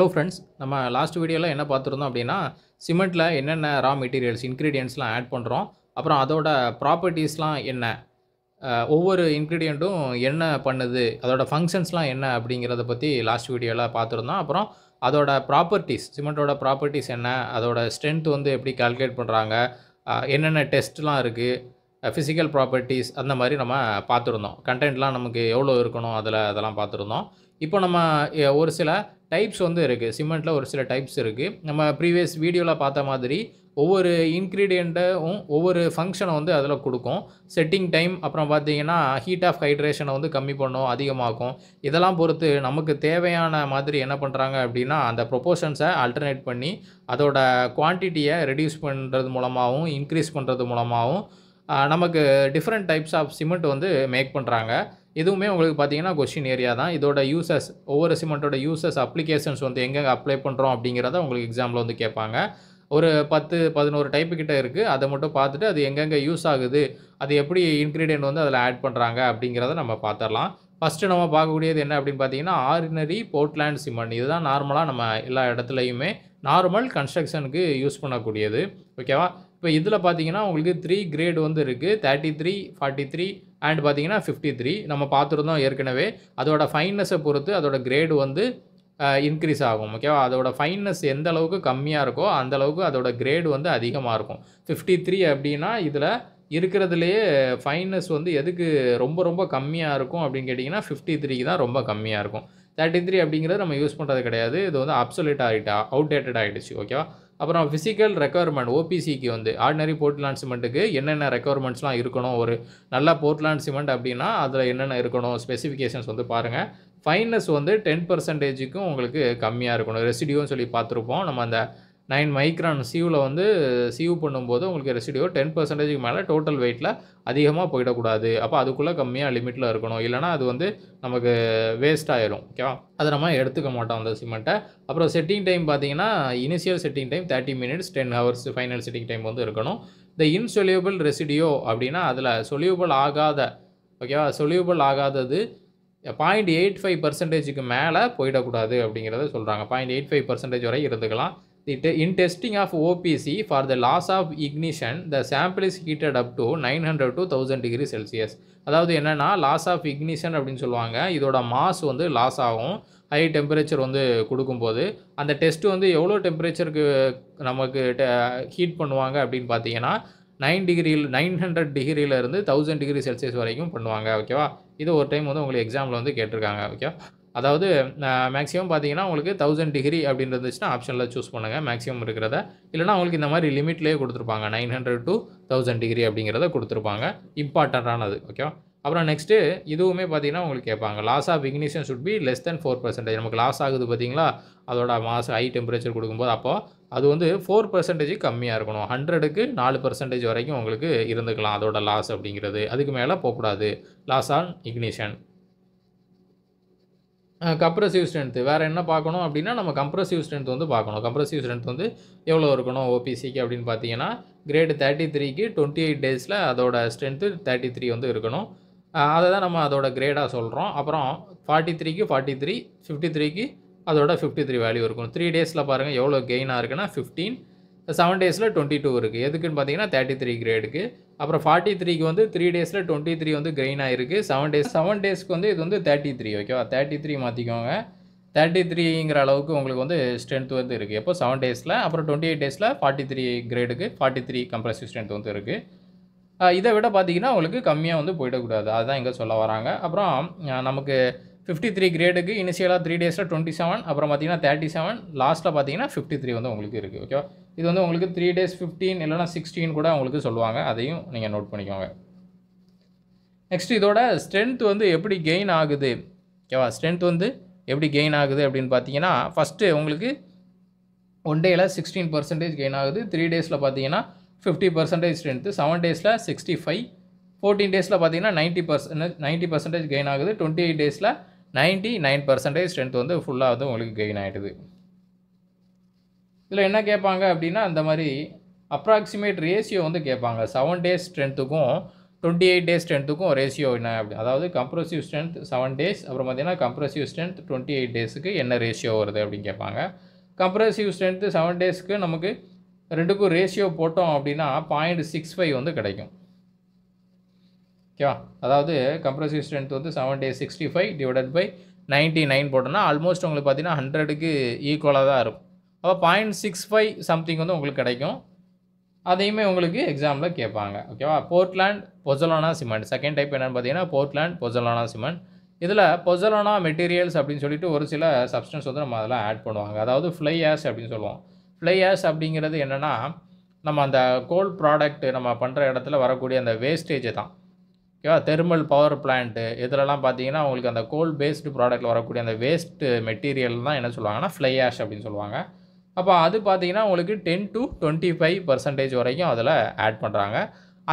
Hello friends நம்ம last வீடியோவில் என்ன பார்த்துருந்தோம் அப்படின்னா சிமெண்ட்டில் என்னென்ன ரா மெட்டீரியல்ஸ் இன்க்ரீடியன்ட்ஸ்லாம் ஆட் பண்ணுறோம் அப்புறம் அதோட ப்ராப்பர்ட்டிஸ்லாம் என்ன ஒவ்வொரு இன்க்ரீடியண்ட்டும் என்ன பண்ணுது அதோட ஃபங்க்ஷன்ஸ்லாம் என்ன அப்படிங்கிறத பற்றி லாஸ்ட் வீடியோவில் பார்த்துருந்தோம் அப்புறம் அதோட ப்ராப்பர்ட்டிஸ் சிமெண்ட்டோட ப்ராப்பர்ட்டிஸ் என்ன அதோட ஸ்ட்ரென்த் வந்து எப்படி கால்குலேட் பண்ணுறாங்க என்னென்ன டெஸ்ட்லாம் இருக்குது ஃபிசிக்கல் ப்ராப்பர்ட்டிஸ் அந்த மாதிரி நம்ம பார்த்துருந்தோம் கண்டென்ட்லாம் நமக்கு எவ்வளோ இருக்கணும் அதில் அதெல்லாம் பார்த்துருந்தோம் இப்போ நம்ம ஒரு சில டைப்ஸ் வந்து இருக்குது சிமெண்ட்டில் ஒரு சில டைப்ஸ் இருக்குது நம்ம ப்ரீவியஸ் வீடியோவில் பார்த்த மாதிரி ஒவ்வொரு இன்க்ரீடியண்ட்டும் ஒவ்வொரு ஃபங்க்ஷனை வந்து அதில் கொடுக்கும் செட்டிங் டைம் அப்புறம் பார்த்தீங்கன்னா ஹீட் ஆஃப் ஹைட்ரேஷனை வந்து கம்மி பண்ணும் அதிகமாக்கும் இதெல்லாம் பொறுத்து நமக்கு தேவையான மாதிரி என்ன பண்ணுறாங்க அப்படின்னா அந்த ப்ரொப்போஷன்ஸை அல்டர்னேட் பண்ணி அதோட குவான்டிட்டியை ரெடியூஸ் பண்ணுறது மூலமாகவும் இன்க்ரீஸ் பண்ணுறது மூலமாகவும் நமக்கு டிஃப்ரெண்ட் டைப்ஸ் ஆஃப் சிமெண்ட் வந்து மேக் பண்ணுறாங்க இதுவுமே உங்களுக்கு பார்த்தீங்கன்னா கொஷின் ஏரியா தான் இதோட யூசஸ் ஒவ்வொரு சிமெண்ட்டோட யூசஸ் அப்ளிகேஷன்ஸ் வந்து எங்கெங்கே அப்ளை பண்ணுறோம் அப்படிங்கிறத உங்களுக்கு எக்ஸாமில் வந்து கேட்பாங்க ஒரு பத்து பதினோரு டைப்பு கிட்டே இருக்குது அதை மட்டும் பார்த்துட்டு அது எங்கெங்கே யூஸ் ஆகுது அது எப்படி இன்க்ரீடியன்ட் வந்து அதில் ஆட் பண்ணுறாங்க அப்படிங்கிறத நம்ம பார்த்துடலாம் ஃபஸ்ட்டு நம்ம பார்க்கக்கூடியது என்ன அப்படின்னு பார்த்தீங்கன்னா ஆர்டினரி போர்ட்லேண்ட் சிமெண்ட் இதுதான் நார்மலாக நம்ம எல்லா இடத்துலையுமே நார்மல் கன்ஸ்ட்ரக்ஷனுக்கு யூஸ் பண்ணக்கூடியது ஓகேவா இப்போ இதில் பார்த்தீங்கன்னா உங்களுக்கு த்ரீ கிரேடு வந்து இருக்குது thirty three forty three and பார்த்தீங்கன்னா ஃபிஃப்டி த்ரீ நம்ம பார்த்துருந்தோம் ஏற்கனவே அதோட ஃபைன்னஸை பொறுத்து அதோடய கிரேடு வந்து இன்க்ரீஸ் ஆகும் ஓகேவா அதோடய ஃபைன்னஸ் எந்த அளவுக்கு கம்மியாக இருக்கோ அந்த அளவுக்கு அதோட கிரேடு வந்து அதிகமாக இருக்கும் ஃபிஃப்டி த்ரீ அப்படின்னா இதில் இருக்கிறதுலையே ஃபைன்னஸ் வந்து எதுக்கு ரொம்ப ரொம்ப கம்மியாக இருக்கும் அப்படின்னு கேட்டிங்கன்னா ஃபிஃப்டி த்ரீக்கு தான் ரொம்ப கம்மியாக இருக்கும் தேர்ட்டி த்ரீ அப்படிங்கிறது நம்ம யூஸ் பண்ணுறது கிடையாது இது வந்து அப்சல்யூட் ஆகிட்டா அவுடேட்டட் ஆகிடுச்சு ஓகேவா அப்புறம் ஃபிசிக்கல் ரெக்குவயர்மெண்ட் ஓபிசிக்கு வந்து ஆர்டினரி போர்ட்லாண்ட் சிமெண்ட்டுக்கு என்னென்ன ரெக்குவயர்மெண்ட்ஸ்லாம் இருக்கணும் ஒரு நல்ல போர்ட்லாண்ட் சிமெண்ட் அப்படின்னா அதில் என்னென்ன இருக்கணும் ஸ்பெசிஃபிகேஷன்ஸ் வந்து பாருங்கள் ஃபைன்னஸ் வந்து டென் பர்சன்டேஜுக்கும் உங்களுக்கு கம்மியாக இருக்கணும் ரெசிடியூன்னு சொல்லி பார்த்துருப்போம் நம்ம அந்த நைன் மைக்ரான் சீவில் வந்து சீவ் பண்ணும்போது உங்களுக்கு ரெசிடியோ டென் பர்சன்டேஜுக்கு மேலே டோட்டல் வெயிட்டில் அதிகமாக போயிடக்கூடாது அப்போ அதுக்குள்ளே கம்மியாக லிமிட்டில் இருக்கணும் இல்லைனா அது வந்து நமக்கு வேஸ்ட் ஆயிரும் ஓகேவா அதை நம்ம எடுத்துக்க மாட்டோம் அந்த சிமெண்ட்டை அப்புறம் செட்டிங் டைம் பார்த்தீங்கன்னா initial setting time thirty minutes ten hours final setting time வந்து இருக்கணும் இந்த இன்சொல்யூபிள் ரெசிடியோ அப்படின்னா அதில் சொல்யூபிள் ஆகாத ஓகேவா சொல்யூபிள் ஆகாதது பாயிண்ட் எயிட் ஃபைவ் பர்சன்டேஜுக்கு மேலே போயிடக்கூடாது அப்படிங்கிறத சொல்கிறாங்க பாயிண்ட் எயிட் ஃபைவ் பர்சன்டேஜ் வரை இருந்துக்கலாம் in testing of OPC for the loss of ignition, the sample is heated up to 900 to 1000 degree Celsius. அதாவது என்னென்னா லாஸ் ஆஃப் இக்னிஷன் அப்படின்னு சொல்லுவாங்க இதோட மாஸ் வந்து லாஸ் ஆகும் ஹை டெம்பரேச்சர் வந்து கொடுக்கும்போது அந்த டெஸ்ட்டு வந்து எவ்வளோ டெம்பரேச்சருக்கு நமக்கு ஹீட் பண்ணுவாங்க அப்படின்னு பார்த்தீங்கன்னா நைன் டிகிரியில் நைன் ஹண்ட்ரட் டிகிரியிலேருந்து தௌசண்ட் டிகிரி செல்சியஸ் வரைக்கும் பண்ணுவாங்க ஓகேவா இது ஒரு டைம் வந்து உங்களுக்கு எக்ஸாமில் வந்து கேட்டிருக்காங்க ஓகேவா அதாவது மேக்ஸிமம் பார்த்தீங்கன்னா உங்களுக்கு தௌசண்ட் டிகிரி அப்படின்னு இருந்துச்சுன்னா ஆப்ஷனில் சூஸ் பண்ணுங்கள் மேக்ஸிமம் இருக்கிறத இல்லைனா அவங்களுக்கு இந்த மாதிரி லிமிட்லேயே கொடுத்துருப்பாங்க nine hundred to thousand degree அப்படிங்கிறத கொடுத்துருப்பாங்க இம்பார்ட்டண்ட்டானது ஓகேவா அப்புறம் நெக்ஸ்ட்டு இதுவுமே பார்த்தீங்கன்னா உங்களுக்கு கேட்பாங்க loss of ignition should be less than four percentage நமக்கு லாஸ் ஆகுது பார்த்தீங்களா அதோட மாசு ஹை டெம்பரேச்சர் கொடுக்கும்போது அப்போது அது வந்து ஃபோர் பர்சன்டேஜ் கம்மியாக இருக்கணும் ஹண்ட்ரடுக்கு நாலு பர்சன்டேஜ் வரைக்கும் உங்களுக்கு இருந்துக்கலாம் அதோட லாஸ் அப்படிங்கிறது அதுக்கு மேலே போகக்கூடாது loss on ignition compressive strength வேறு என்ன பார்க்கணும் அப்படின்னா நம்ம கம்ப்ரசிவ் ஸ்ட்ரென்த் வந்து பார்க்கணும் கம்ப்ரசிவ் ஸ்ட்ரென்த் வந்து எவ்வளோ இருக்கணும் ஓபிசிக்கு அப்படின்னு பார்த்தீங்கன்னா கிரேடு தேர்ட்டி த்ரீக்கு டுவெண்ட்டி எயிட் டேஸில் அதோட ஸ்ட்ரென்த்து தேர்ட்டி த்ரீ வந்து இருக்கணும் அதை தான் நம்ம அதோட கிரேடாக சொல்கிறோம் அப்புறம் ஃபார்ட்டி த்ரீக்கு ஃபார்ட்டி த்ரீ ஃபிஃப்டி த்ரீக்கு அதோட ஃபிஃப்டி த்ரீ வேல்யூ இருக்கும் த்ரீ டேஸில் பாருங்கள் எவ்வளோ கெயினாக இருக்குன்னா ஃபிஃப்டீன் செவன் டேஸில் டுவெண்ட்டி டூ இருக்குது எதுக்குன்னு பார்த்தீங்கன்னா தேர்ட்டி த்ரீ கிரேடுக்கு அப்புறம் ஃபார்ட்டி த்ரீக்கு வந்து த்ரீ டேஸில் டுவெண்ட்டி த்ரீ வந்து கிரெயின் ஆகிருக்கு செவன் டேஸ் செவன் டேஸ்க்கு வந்து இது வந்து தேர்ட்டி த்ரீ ஓகேவா தேர்ட்டி த்ரீ மாற்றிக்கோங்க தேர்ட்டி த்ரீங்கிற அளவுக்கு உங்களுக்கு வந்து ஸ்ட்ரென்த் வந்து இருக்குது எப்போ செவன் டேஸில் அப்புறம் டுவெண்ட்டி எயிட் டேஸில் ஃபார்ட்டி த்ரீ கிரேடுக்கு ஃபார்ட்டி த்ரீ கம்ப்ரஸிவ் ஸ்ட்ரென்த் வந்து இருக்குது இதை விட பார்த்தீங்கன்னா உங்களுக்கு கம்மியாக வந்து போயிடக்கூடாது அதுதான் இங்கே சொல்ல வராங்க அப்புறம் நமக்கு ஃபிஃப்டி த்ரீ கிரேடுக்கு இனிஷியலாக த்ரீ டேஸில் டுவெண்ட்டி செவன் அப்புறம் பார்த்தீங்கன்னா தேர்ட்டி செவன் லாஸ்ட்டில் பார்த்தீங்கன்னா ஃபிஃப்டி த்ரீ வந்து உங்களுக்கு இருக்குது ஓகேவா இது வந்து உங்களுக்கு த்ரீ டேஸ் ஃபிஃப்டீன் இல்லைனா சிக்ஸ்டீன் கூட உங்களுக்கு சொல்லுவாங்க அதையும் நீங்கள் நோட் பண்ணிக்கோங்க நெக்ஸ்ட் இதோட ஸ்ட்ரென்த் வந்து எப்படி கெயின் ஆகுது ஓகேவா ஸ்ட்ரென்த் வந்து எப்படி கெயின் ஆகுது அப்படின்னு பார்த்தீங்கன்னா ஃபஸ்ட்டு உங்களுக்கு ஒன் டேயில் சிக்ஸ்டீன் பர்சன்டேஜ் கெயின் ஆகுது த்ரீ டேஸில் பார்த்தீங்கன்னா ஃபிஃப்டி பர்சன்டேஜ் ஸ்ட்ரென்த்து செவன் டேஸில் சிக்ஸ்டி ஃபைவ் ஃபோர்டீன் டேஸில் பார்த்தீங்கன்னா ninety percentage ninety percentage gain ஆகுது டுவெண்ட்டி எயிட் டேஸில் நைன்ட்டி நைன் பர்சன்டேஜ் ஸ்ட்ரென்த் வந்து ஃபுல்லாக வந்து உங்களுக்கு கெயின் ஆகிடுது இதில் என்ன கேட்பாங்க அப்படின்னா அந்த மாதிரி அப்ராக்சிமேட் ரேஷியோ வந்து கேட்பாங்க செவன் டேஸ் ஸ்ட்ரென்த்துக்கும் டுவெண்ட்டி எயிட் டேஸ் ஸ்ட்ரென்த்துக்கும் ரேஷியோ என்ன அப்படி அதாவது கம்ப்ரஸிவ் ஸ்ட்ரென்த் செவன் டேஸ் அப்புறம் பார்த்திங்கன்னா கம்ப்ரஸிவ் ஸ்ட்ரென்த் டுவெண்ட்டி எயிட் டேஸுக்கு என்ன ரேஷியோ வருது அப்படின்னு கேட்பாங்க கம்ப்ரஸிவ் ஸ்ட்ரென்த்து செவன் டேஸ்க்கு நமக்கு ரெண்டுக்கும் ரேஷியோ போட்டோம் அப்படின்னா பாயிண்ட் சிக்ஸ் ஃபைவ் வந்து கிடைக்கும் ஓகேவா அதாவது கம்ப்ரசிவ் ஸ்ட்ரென்த் வந்து seven day sixty five divided by ninety nine போட்டோம்னா ஆல்மோஸ்ட் உங்களுக்கு பார்த்தீங்கன்னா ஹண்ட்ரடுக்கு ஈக்குவலாக தான் இருக்கும் அப்போ பாயிண்ட் சிக்ஸ் ஃபைவ் சம்திங் வந்து உங்களுக்கு கிடைக்கும் அதையுமே உங்களுக்கு எக்ஸாமில் கேட்பாங்க ஓகேவா Portland pozzolana cement second type என்னென்னு பார்த்தீங்கன்னா போர்ட்லேண்ட் பொசலோனா சிமெண்ட் இதில் பொசலோனா மெட்டீரியல்ஸ் அப்படின்னு சொல்லிட்டு ஒரு சில சப்ஸ்டன்ஸ் வந்து நம்ம அதெல்லாம் ஆட் பண்ணுவாங்க அதாவது ஃப்ளை ஆஸ் அப்படின்னு சொல்லுவோம் ஃப்ளை ஆஸ் அப்படிங்கிறது என்னென்னா நம்ம அந்த கோல் ப்ராடக்ட் நம்ம பண்ணுற இடத்துல வரக்கூடிய அந்த வேஸ்டேஜை தான் ஓகேவா தெர்மல் பவர் பிளான்ட்டு இதிலலாம் பார்த்தீங்கன்னா உங்களுக்கு அந்த கோல் பேஸ்டு ப்ராடக்ட்டில் வரக்கூடிய அந்த வேஸ்ட் மெட்டீரியல் தான் என்ன சொல்லுவாங்கன்னா ஃப்ளை ஆஷ் அப்படின்னு சொல்லுவாங்க அப்போ அது பார்த்தீங்கன்னா உங்களுக்கு ten to twenty five percentage வரைக்கும் அதில் ஆட் பண்ணுறாங்க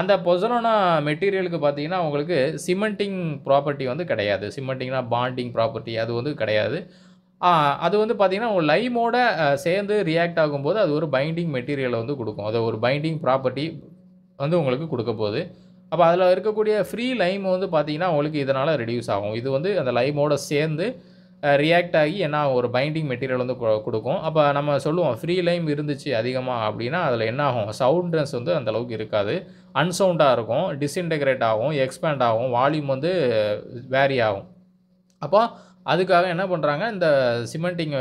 அந்த பொசலோனா மெட்டீரியலுக்கு பார்த்தீங்கன்னா உங்களுக்கு சிமெண்டிங் ப்ராப்பர்ட்டி வந்து கிடையாது சிமெண்டிங்னா பாண்டிங் ப்ராப்பர்ட்டி அது வந்து கிடையாது அது வந்து பார்த்திங்கன்னா உங்கள் லைமோட சேர்ந்து ரியாக்ட் ஆகும்போது அது ஒரு பைண்டிங் மெட்டீரியலை வந்து கொடுக்கும் அது ஒரு பைண்டிங் ப்ராப்பர்ட்டி வந்து உங்களுக்கு கொடுக்க போகுது அப்போ அதில் இருக்கக்கூடிய ஃப்ரீ லைம் வந்து பார்த்தீங்கன்னா உங்களுக்கு இதனால் ரெடியூஸ் ஆகும் இது வந்து அந்த லைமோடு சேர்ந்து ரியாக்ட் ஆகி என்ன ஒரு பைண்டிங் மெட்டீரியல் வந்து கொடுக்கும் அப்போ நம்ம சொல்லுவோம் ஃப்ரீ லைம் இருந்துச்சு அதிகமாக அப்படின்னா அதில் என்ன ஆகும் சவுண்ட்னஸ் வந்து அந்தளவுக்கு இருக்காது அன்சவுண்டாக இருக்கும் டிஸ்இன்டெகிரேட் ஆகும் எக்ஸ்பேண்ட் ஆகும் வால்யூம் வந்து வேரி ஆகும் அப்போ அதுக்காக என்ன பண்ணுறாங்க இந்த சிமெண்டிங்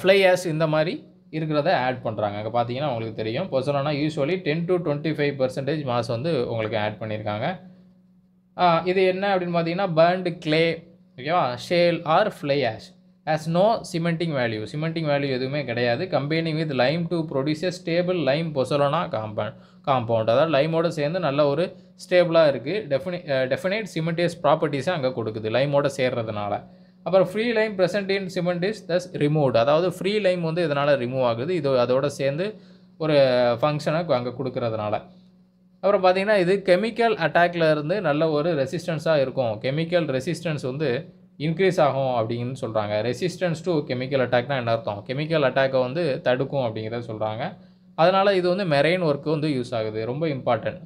ஃப்ளை ஆஸ் இந்த மாதிரி இருக்கிறத ஆட் பண்ணுறாங்க அங்கே பார்த்தீங்கன்னா உங்களுக்கு தெரியும் pozzolana usually ten to twenty five percentage mass வந்து உங்களுக்கு ஆட் பண்ணியிருக்காங்க இது என்ன அப்படின்னு பார்த்தீங்கன்னா பேர்ண்டு கிளே ஓகேவா shale or fly ash as no cementing value cementing value எதுவுமே கிடையாது combining with lime to produce a stable lime pozzolana compound compound அதாவது லைமோடு சேர்ந்து நல்ல ஒரு ஸ்டேபிளாக இருக்குது டெஃபினி டெஃபினேட் சிமெண்டியஸ் ப்ராப்பர்ட்டிஸை அங்கே கொடுக்குது லைமோடு சேர்றதுனால அப்புறம் free lime present in cement is thus removed அதாவது ஃப்ரீ லைம் வந்து இதனால் ரிமூவ் ஆகுது இது அதோடு சேர்ந்து ஒரு ஃபங்க்ஷனை அங்கே கொடுக்கறதுனால அப்புறம் பார்த்திங்கன்னா இது கெமிக்கல் அட்டாக்ல இருந்து நல்ல ஒரு ரெசிஸ்டன்ஸாக இருக்கும் கெமிக்கல் ரெசிஸ்டன்ஸ் வந்து இன்க்ரீஸ் ஆகும் அப்படின்னு சொல்கிறாங்க ரெசிஸ்டன்ஸ் டு கெமிக்கல் அட்டாக்னா என்ன அர்த்தம் கெமிக்கல் அட்டாக்கை வந்து தடுக்கும் அப்படிங்கிறத சொல்கிறாங்க அதனால் இது வந்து மெரெயின் ஒர்க்கு வந்து யூஸ் ஆகுது ரொம்ப இம்பார்ட்டன்ட்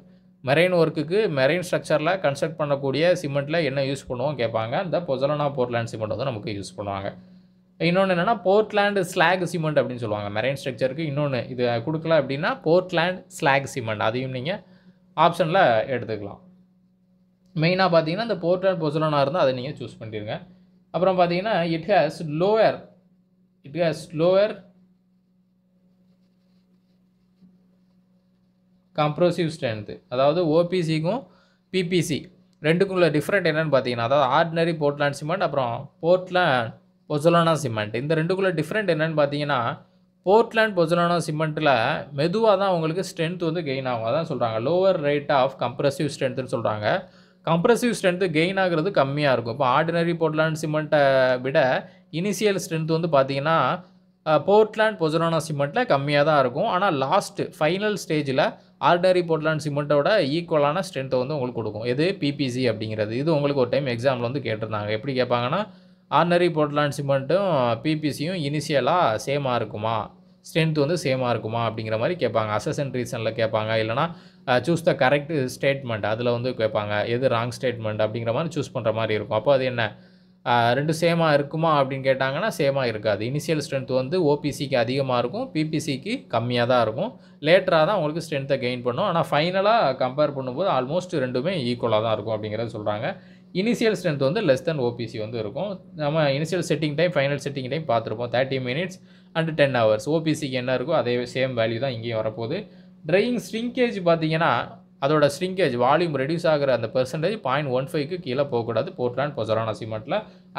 மெரைன் ஒர்க்குக்கு மெரெயின் ஸ்ட்ரக்சரில் கன்ஸ்ட்ரக்ட் பண்ணக்கூடிய சிமெண்ட்டில் என்ன யூஸ் பண்ணுவோம் கேட்பாங்க இந்த பொசலனா போர்ட்லேண்ட் சிமெண்ட் வந்து நமக்கு யூஸ் பண்ணுவாங்க இன்னொன்று என்னென்னா போர்ட்லேண்டு ஸ்லாக் சிமெண்ட் அப்படின்னு சொல்லுவாங்க மெரெயின் ஸ்ட்ரக்சருக்கு இன்னொன்று இது கொடுக்கல அப்படின்னா போர்ட்லேண்ட் ஸ்லாக் சிமெண்ட் அதையும் நீங்கள் ஆப்ஷனில் எடுத்துக்கலாம் மெயினாக பார்த்தீங்கன்னா இந்த போர்ட்லேண்ட் பொசலனா இருந்தால் அதை நீங்கள் சூஸ் பண்ணிடுங்க அப்புறம் பார்த்தீங்கன்னா it has lower it has lower compressive strength அதாவது ஓபிசிக்கும் பிபிசி ரெண்டுக்குள்ள டிஃப்ரெண்ட் என்னென்னு பார்த்தீங்கன்னா அதாவது ஆர்டினரி போர்ட்லாண்ட் சிமெண்ட் அப்புறம் போர்ட்லாண்ட் பொசலோனா சிமெண்ட் இந்த ரெண்டுக்குள்ளே டிஃப்ரெண்ட் என்னென்னு பார்த்தீங்கன்னா போர்ட்லாண்ட் பொசலோனா சிமெண்ட்டில் மெதுவாக தான் உங்களுக்கு ஸ்ட்ரென்த் வந்து கெயின் ஆகும் அதான் சொல்கிறாங்க லோவர் ரேட் ஆஃப் கம்ப்ரெசிவ் ஸ்ட்ரென்த்துன்னு சொல்கிறாங்க கம்ப்ரஸிவ் ஸ்ட்ரென்த்து கெயின் ஆகிறது கம்மியாக இருக்கும் இப்போ ஆர்டினரி போர்ட்லாண்ட் சிமெண்ட்டை விட இனிஷியல் ஸ்ட்ரென்த் வந்து பார்த்திங்கன்னா போர்ட்லாண்ட் பொசரோனா சிமெண்ட்டில் கம்மியாக தான் இருக்கும் ஆனால் லாஸ்ட்டு ஃபைனல் ஸ்டேஜில் ஆர்டினரி போர்ட்லாண்ட் சிமெண்ட்டோட ஈக்குவலான ஸ்ட்ரென்த்தை வந்து உங்களுக்கு கொடுக்கும் எது பிபிசி அப்படிங்கிறது இது உங்களுக்கு ஒரு டைம் எக்ஸாமில் வந்து கேட்டிருந்தாங்க எப்படி கேட்பாங்கன்னா ஆர்டினரி போர்ட்லாண்ட் சிமெண்ட்டும் பிபிசியும் இனிஷியலாக சேமாக இருக்குமா ஸ்ட்ரென்த் வந்து சேமாக இருக்குமா அப்படிங்கிற மாதிரி கேட்பாங்க அசசன் ரீசனில் கேட்பாங்க இல்லைனா சூஸ் த கரெக்ட் ஸ்டேட்மெண்ட் அதில் வந்து கேட்பாங்க எது ராங் ஸ்டேட்மெண்ட் அப்படிங்கிற மாதிரி சூஸ் பண்ணுற மாதிரி இருக்கும் அப்போ அது என்ன ரெண்டும் சேமாக இருக்குமா அப்படின்னு கேட்டாங்கன்னா சேமாக இருக்காது இனிஷியல் ஸ்ட்ரென்த் வந்து ஓபிசிக்கு அதிகமாக இருக்கும் பிபிசிக்கு கம்மியாக தான் இருக்கும் லேட்டராக தான் உங்களுக்கு ஸ்ட்ரென்த்தை கெயின் பண்ணும் ஆனால் ஃபைனலாக கம்பேர் பண்ணும்போது ஆல்மோஸ்ட் ரெண்டுமே ஈக்குவலாக தான் இருக்கும் அப்படிங்கிறத சொல்கிறாங்க இனிஷியல் ஸ்ட்ரென்த் வந்து லெஸ் தென் ஓபிசி வந்து இருக்கும் நம்ம initial setting time final setting time பார்த்துருப்போம் thirty minutes and ten hours ஓபிசிக்கு என்ன இருக்கோ அதே சேம் வேல்யூ தான் இங்கேயும் வரப்போகுது ட்ரைவிங் ஸ்ட்ரிங்கேஜ் பார்த்திங்கன்னா அதோட ஸ்ரிங்கேஜ் வால்யூம் ரெடியூஸ் ஆகிற அந்த பெர்சன்டேஜ் பாயிண்ட் ஒன் ஃபைவ்க்கு கீழே போகக்கூடாது போர்ட்லாண்ட் பொசரானா சிமெண்ட்டில்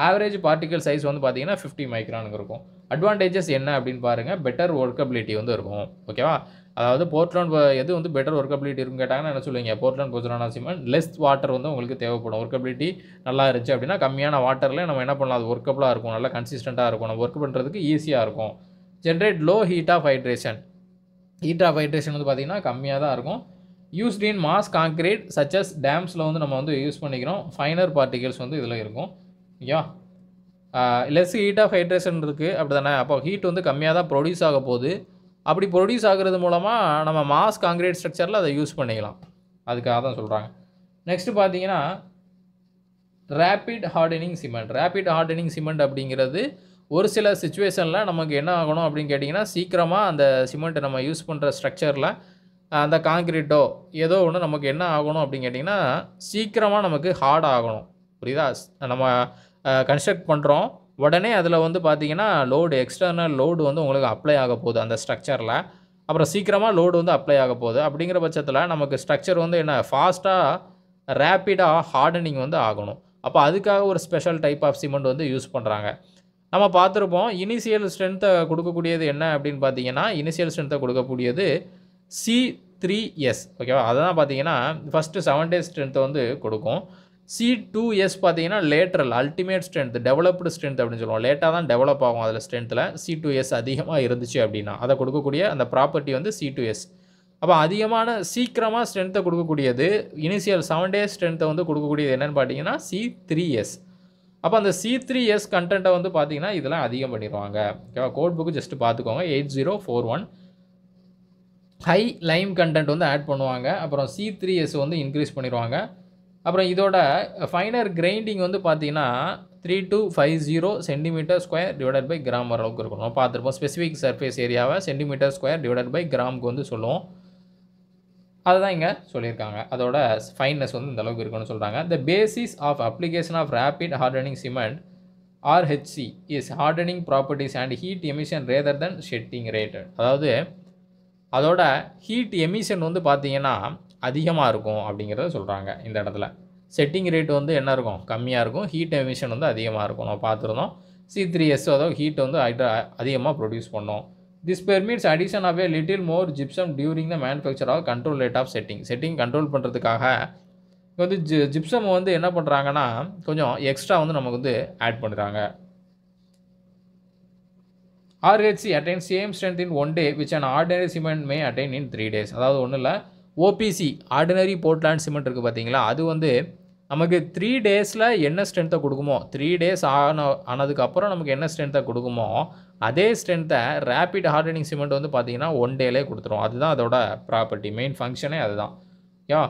ஆவரேஜ் பார்ட்டிகல் சைஸ் வந்து பார்த்தீங்கன்னா ஃபிஃப்டி மைக்ரானுக்கு இருக்கும் அட்வான்டேஜஸ் என்ன அப்படின்னு பாருங்கள் பெட்டர் ஒர்க்கபிலிட்டி வந்து இருக்கும் ஓகேவா அதாவது போர்ட்லான் எது வந்து பெட்டர் ஒர்க்கபிலிட்டி இருக்குன்னு கேட்டாங்கன்னா என்ன சொல்லுவீங்க Portland pozzolana cement less water வந்து உங்களுக்கு தேவைப்படும் ஒர்க்கபிலிட்டி நல்லா இருந்துச்சு அப்படின்னா கம்மியான வாட்டரில் நம்ம என்ன பண்ணலாம் அது ஒர்க்கபிளாக இருக்கும் நல்லா கன்சிஸ்டண்ட்டாக இருக்கும் நம்ம ஒர்க் பண்ணுறதுக்கு ஈஸியாக இருக்கும் generate low heat of hydration heat of hydration வந்து பார்த்திங்கன்னா கம்மியாக தான் இருக்கும் used in mass concrete such டேம்ஸில் வந்து நம்ம வந்து யூஸ் பண்ணிக்கிறோம் ஃபைனர் பார்ட்டிகல்ஸ் வந்து இதில் இருக்கும் ஐயா லெஸ் ஹீட் ஆஃப் ஹைட்ரேஷன் இருக்குது அப்படி தானே அப்போ ஹீட் வந்து கம்மியாக தான் ப்ரொடியூஸ் ஆக போகுது அப்படி ப்ரொடியூஸ் ஆகிறது மூலமாக நம்ம மாஸ் காங்கிரீட் ஸ்ட்ரக்சரில் அதை யூஸ் பண்ணிக்கலாம் அதுக்காக தான் சொல்கிறாங்க நெக்ஸ்ட்டு பார்த்தீங்கன்னா rapid hardening cement rapid hardening cement அப்படிங்கிறது ஒரு சில சுச்சுவேஷனில் நமக்கு என்ன ஆகணும் அப்படின்னு கேட்டிங்கன்னா சீக்கிரமாக அந்த சிமெண்ட்டை நம்ம யூஸ் பண்ணுற ஸ்ட்ரக்சரில் அந்த காங்கிரீட்டோ ஏதோ ஒன்று நமக்கு என்ன ஆகணும் அப்படின்னு கேட்டிங்கன்னா சீக்கிரமாக நமக்கு ஹார்ட் ஆகணும் புரியுதா நம்ம கன்ஸ்ட்ரக்ட் பண்ணுறோம் உடனே அதில் வந்து பார்த்திங்கன்னா லோடு எக்ஸ்டர்னல் லோடு வந்து உங்களுக்கு அப்ளை ஆக போகுது அந்த ஸ்ட்ரக்சரில் அப்புறம் சீக்கிரமாக லோடு வந்து அப்ளை ஆக போகுது அப்படிங்கிற பட்சத்தில் நமக்கு ஸ்ட்ரக்சர் வந்து என்ன ஃபாஸ்ட்டாக ரேப்பிடாக ஹார்டனிங் வந்து ஆகணும் அப்போ அதுக்காக ஒரு ஸ்பெஷல் டைப் ஆஃப் சிமெண்ட் வந்து யூஸ் பண்ணுறாங்க நம்ம பார்த்துருப்போம் இனிஷியல் ஸ்ட்ரென்த்தை கொடுக்கக்கூடியது என்ன அப்படின்னு பார்த்தீங்கன்னா இனிஷியல் ஸ்ட்ரென்த்தை கொடுக்கக்கூடியது சி த்ரீ எஸ் ஓகேவா அதெல்லாம் பார்த்தீங்கன்னா ஃபஸ்ட்டு செவன் டேஸ் ஸ்ட்ரென்த்தை வந்து கொடுக்கும் சி டூ எஸ் பார்த்தீங்கன்னா lateral ultimate strength developed strength அப்படின்னு சொல்லுவோம் லேட்டாக தான் டெவலப் ஆகும் அதில் ஸ்ட்ரென்த்தில் சி டூ எஸ் அதிகமாக இருந்துச்சு அப்படின்னா அதை கொடுக்கக்கூடிய அந்த ப்ராப்பர்ட்டி வந்து சி டூ எஸ் அப்போ அதிகமான சீக்கிரமாக ஸ்ட்ரென்த்தை கொடுக்கக்கூடியது இனிஷியல் செவன் டேஸ் ஸ்ட்ரென்த்தை வந்து கொடுக்கக்கூடியது என்னென்னு பார்த்தீங்கன்னா சி த்ரீ எஸ் அப்போ அந்த சி த்ரீ எஸ் கண்டென்ட்டை வந்து பார்த்தீங்கன்னா இதெல்லாம் அதிகம் பண்ணிடுவாங்க ஓகேவா கோட் புக்கு ஜஸ்ட்டு பார்த்துக்கோங்க eight zero four one high lime content வந்து ஆட் பண்ணுவாங்க அப்புறம் சி த்ரீ எஸ் வந்து இன்க்ரீஸ் பண்ணிடுவாங்க அப்புறம் இதோட ஃபைனர் கிரைண்டிங் வந்து பார்த்தீங்கன்னா three to five zero centimetre square divided by gram அளவுக்கு இருக்கணும் பார்த்துருப்போம் ஸ்பெசிஃபிக் சர்ஃபேஸ் ஏரியாவை சென்டிமீட்டர் ஸ்கொயர் டிவைடட் பை கிராமுக்கு வந்து சொல்லுவோம் அதை தான் இங்கே சொல்லியிருக்காங்க அதோட ஃபைன்னஸ் வந்து இந்த அளவுக்கு இருக்குன்னு சொல்கிறாங்க the basis of application of rapid hardening cement RHC is hardening properties and heat emission rather than setting rated அதாவது அதோட ஹீட் எமிஷன் வந்து பார்த்தீங்கன்னா அதிகமாக இருக்கும் அப்படிங்கிறத சொல்கிறாங்க இந்த இடத்துல செட்டிங் ரேட் வந்து என்ன இருக்கும் கம்மியாக இருக்கும் ஹீட் எமிஷன் வந்து அதிகமாக இருக்கும் நம்ம பார்த்துருந்தோம் சி த்ரீ எஸ் அதாவது ஹீட் வந்து அதிகமாக ப்ரொடியூஸ் பண்ணோம் this permits addition of a little more gypsum during the manufacture of control rate of setting setting control பண்ணுறதுக்காக வந்து ஜி ஜிப்சம் வந்து என்ன பண்ணுறாங்கன்னா கொஞ்சம் எக்ஸ்ட்ரா வந்து நமக்கு வந்து ஆட் பண்ணுறாங்க RHC attain same strength in one day which and ordinary cement may attain in three days அதாவது ஒன்றும் இல்லை ஓபிசி ஆர்டினரி போர்ட்லாண்ட் சிமெண்ட் இருக்குது பார்த்தீங்களா அது வந்து நமக்கு த்ரீ டேஸில் என்ன ஸ்ட்ரென்த்தை கொடுக்குமோ த்ரீ டேஸ் ஆன ஆனதுக்கப்புறம் நமக்கு என்ன ஸ்ட்ரென்த்தை கொடுக்குமோ அதே ஸ்ட்ரென்த்தை ரேப்பிட் ஹார்டனிங் சிமெண்ட் வந்து பார்த்திங்கன்னா ஒன் டேலே கொடுத்துரும் அதுதான் அதோட ப்ராப்பர்ட்டி மெயின் ஃபங்க்ஷனே அதுதான் யா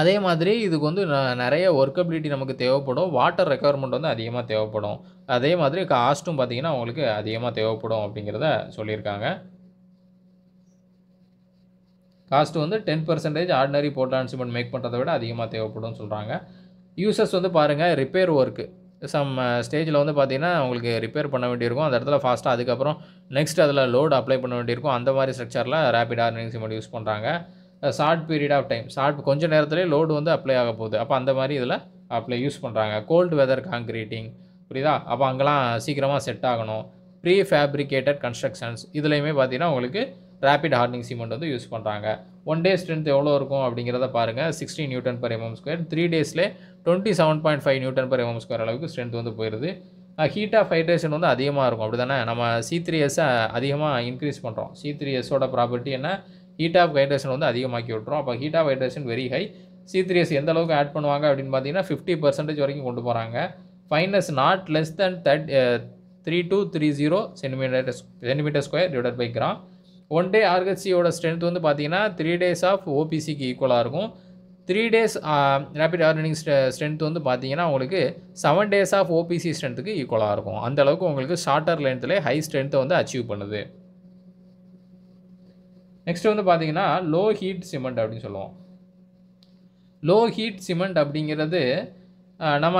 அதே மாதிரி இதுக்கு வந்து நிறைய ஒர்க்கபிலிட்டி நமக்கு தேவைப்படும் வாட்டர் ரெக்குவயர்மெண்ட் வந்து அதிகமாக தேவைப்படும் அதே மாதிரி காஸ்ட்டும் பார்த்தீங்கன்னா உங்களுக்கு அதிகமாக தேவைப்படும் அப்படிங்கிறத சொல்லியிருக்காங்க காஸ்ட் வந்து ten percentage ordinary Portland cement make பண்ணுறதை விட அதிகமாக தேவைப்படும் சொல்கிறாங்க யூசர்ஸ் வந்து பாருங்கள் ரிப்பேர் ஒர்க்கு சம் ஸ்டேஜில் வந்து பார்த்திங்கன்னா உங்களுக்கு ரிப்பேர் பண்ண வேண்டியிருக்கும் அந்த இடத்துல ஃபாஸ்ட்டாக அதுக்கப்புறம் நெக்ஸ்ட் அதில் லோடு அப்ளை பண்ண வேண்டியிருக்கும் அந்த மாதிரி ஸ்ட்ரக்சரில் ரேப்பிட் ஆர்னிங் சிமெண்ட் யூஸ் பண்ணுறாங்க short period of time short கொஞ்சம் நேரத்துலேயே லோடு வந்து அப்ளை ஆக போகுது அப்போ அந்த மாதிரி இதில் அப்ளை யூஸ் பண்ணுறாங்க கோல்டு வெதர் காங்கிரீட்டிங் புரியுதா அப்போ அங்கெல்லாம் சீக்கிரமாக செட் ஆகணும் ப்ரீ ஃபேப்ரிகேட்டட் கன்ஸ்ட்ரக்ஷன்ஸ் இதுலேயுமே பார்த்தீங்கன்னா உங்களுக்கு ரேபிட் ஹார்னிங் சிமெண்ட் வந்து யூஸ் பண்ணுறாங்க ஒன் டே ஸ்ட்ரென்த் எவ்வளோ இருக்கும் அப்படிங்கிறத பாருங்கள் sixty newton per mm square three டேஸில் twenty seven point five newton per mm square அளவுக்கு ஸ்ட்ரென்த் வந்து போயிடுது ஹீட் ஆஃப் ஹைட்ரேஷன் வந்து அதிகமாக இருக்கும் அப்படி தானே நம்ம சி த்ரீ எஸ்ஸை அதிகமாக இன்க்ரீஸ் பண்ணுறோம் சி த்ரீ எஸ்ஸோட ப்ராப்பர்ட்டி என்ன ஹீட் ஆஃப் ஹைட்ரேஷன் வந்து அதிகமாக்கி விட்றோம் அப்போ heat of hydration very high C three S எந்த அளவுக்கு ஆட் பண்ணுவாங்க அப்படின்னு பார்த்தீங்கன்னா ஃபிஃப்டி பர்சன்டேஜ் வரைக்கும் கொண்டு போகிறாங்க not less than that three two three zero centimetre centimetre square divided by gram one day ஆர்கசியோட ஸ்ட்ரென்த் வந்து பார்த்தீங்கன்னா த்ரீ டேஸ் ஆஃப் ஓபிசிக்கு ஈக்குவலாக இருக்கும் three days rapid hardening strength வந்து பார்த்தீங்கன்னா உங்களுக்கு செவன் டேஸ் ஆஃப் ஓபிசி ஸ்ட்ரென்த்துக்கு ஈக்குவலாக இருக்கும் அந்தளவுக்கு உங்களுக்கு ஷார்ட்டர் லென்த்தில் ஹை ஸ்ட்ரென்த்தை வந்து அச்சீவ் பண்ணுது நெக்ஸ்ட் வந்து பார்த்தீங்கன்னா லோ ஹீட் சிமெண்ட் அப்படின்னு சொல்லுவோம் லோ ஹீட் சிமெண்ட் அப்படிங்கிறது uh, நம்ம